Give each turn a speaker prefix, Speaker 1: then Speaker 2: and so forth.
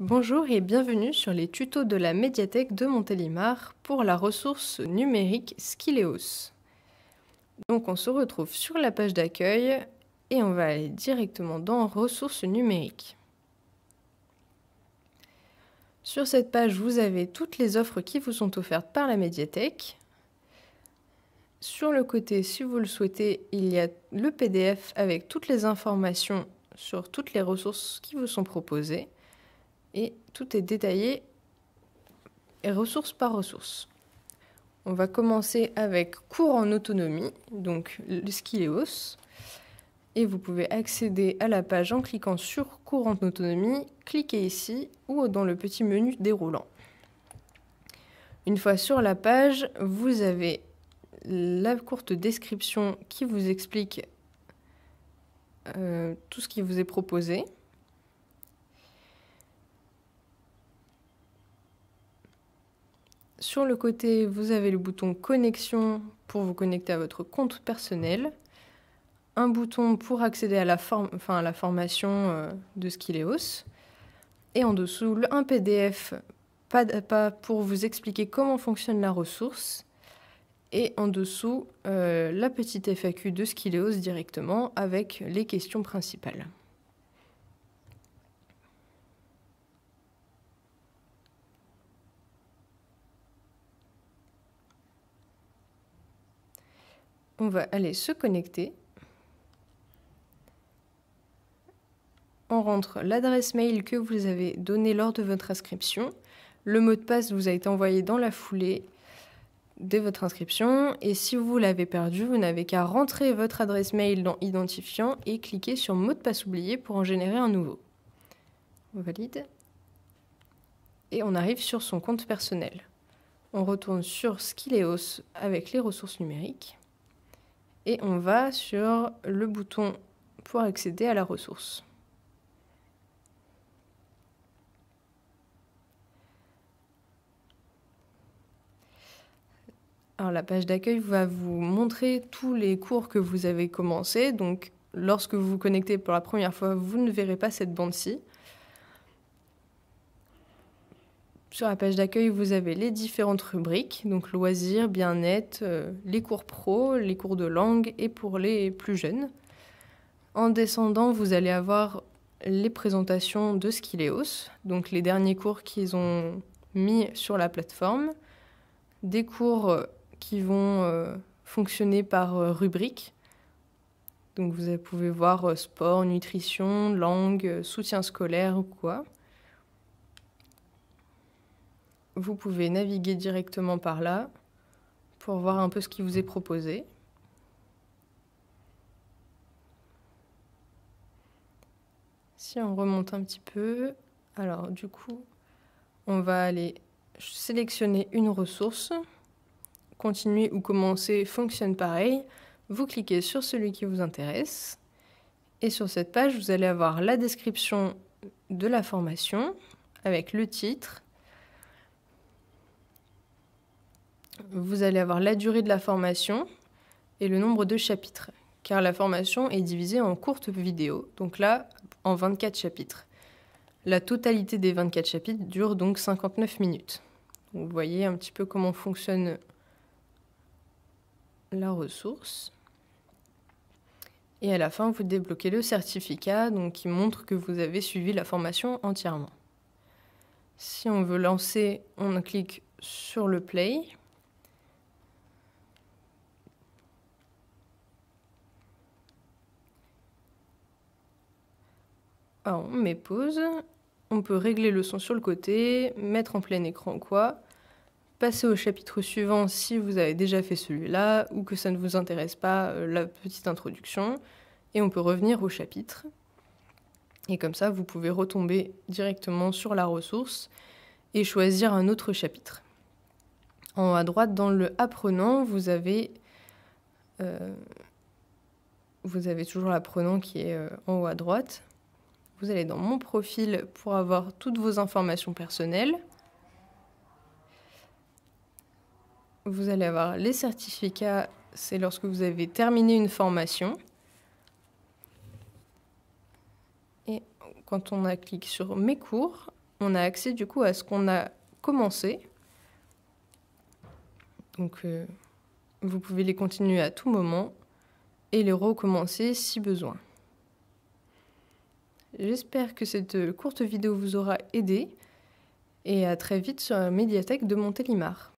Speaker 1: Bonjour et bienvenue sur les tutos de la médiathèque de Montélimar pour la ressource numérique Skileos. Donc on se retrouve sur la page d'accueil et on va aller directement dans ressources numériques. Sur cette page, vous avez toutes les offres qui vous sont offertes par la médiathèque. Sur le côté, si vous le souhaitez, il y a le PDF avec toutes les informations sur toutes les ressources qui vous sont proposées et tout est détaillé ressource par ressource. On va commencer avec cours en autonomie, donc le Skileos. Et vous pouvez accéder à la page en cliquant sur cours en autonomie, cliquez ici ou dans le petit menu déroulant. Une fois sur la page, vous avez la courte description qui vous explique euh, tout ce qui vous est proposé. Sur le côté, vous avez le bouton connexion pour vous connecter à votre compte personnel, un bouton pour accéder à la, formation euh, de Skileos, et en dessous, un PDF pas à pas pour vous expliquer comment fonctionne la ressource, et en dessous, euh, la petite FAQ de Skileos directement avec les questions principales. on va aller se connecter. On rentre l'adresse mail que vous avez donnée lors de votre inscription. Le mot de passe vous a été envoyé dans la foulée de votre inscription. Et si vous l'avez perdu, vous n'avez qu'à rentrer votre adresse mail dans Identifiant et cliquer sur Mot de passe oublié pour en générer un nouveau. On valide. Et on arrive sur son compte personnel. On retourne sur Skileos avec les ressources numériques et on va sur le bouton pour accéder à la ressource. Alors la page d'accueil va vous montrer tous les cours que vous avez commencés. Donc lorsque vous vous connectez pour la première fois, vous ne verrez pas cette bande-ci. Sur la page d'accueil, vous avez les différentes rubriques, donc loisirs, bien-être, euh, les cours pro, les cours de langue et pour les plus jeunes. En descendant, vous allez avoir les présentations de Skileos, donc les derniers cours qu'ils ont mis sur la plateforme, des cours euh, qui vont euh, fonctionner par rubrique. Donc vous pouvez voir sport, nutrition, langue, soutien scolaire ou quoi vous pouvez naviguer directement par là pour voir un peu ce qui vous est proposé. Si on remonte un petit peu, alors du coup, on va aller sélectionner une ressource. Continuer ou commencer fonctionne pareil. Vous cliquez sur celui qui vous intéresse. Et sur cette page, vous allez avoir la description de la formation avec le titre, vous allez avoir la durée de la formation et le nombre de chapitres, car la formation est divisée en courtes vidéos, donc là en 24 chapitres. La totalité des 24 chapitres dure donc 59 minutes. vous voyez un petit peu comment fonctionne la ressource. Et à la fin, vous débloquez le certificat donc, qui montre que vous avez suivi la formation entièrement. Si on veut lancer, on clique sur le play. on met pause. On peut régler le son sur le côté, mettre en plein écran quoi. Passer au chapitre suivant si vous avez déjà fait celui-là ou que ça ne vous intéresse pas, euh, la petite introduction. Et on peut revenir au chapitre. Et comme ça, vous pouvez retomber directement sur la ressource et choisir un autre chapitre. En haut à droite, dans le apprenant, vous avez, euh, vous avez toujours l'apprenant qui est euh, en haut à droite. Vous allez dans mon profil pour avoir toutes vos informations personnelles. Vous allez avoir les certificats, c'est lorsque vous avez terminé une formation. Et quand on a cliqué sur mes cours, on a accès du coup à ce qu'on a commencé. Donc euh, vous pouvez les continuer à tout moment et les recommencer si besoin. J'espère que cette euh, courte vidéo vous aura aidé et à très vite sur la médiathèque de Montélimar.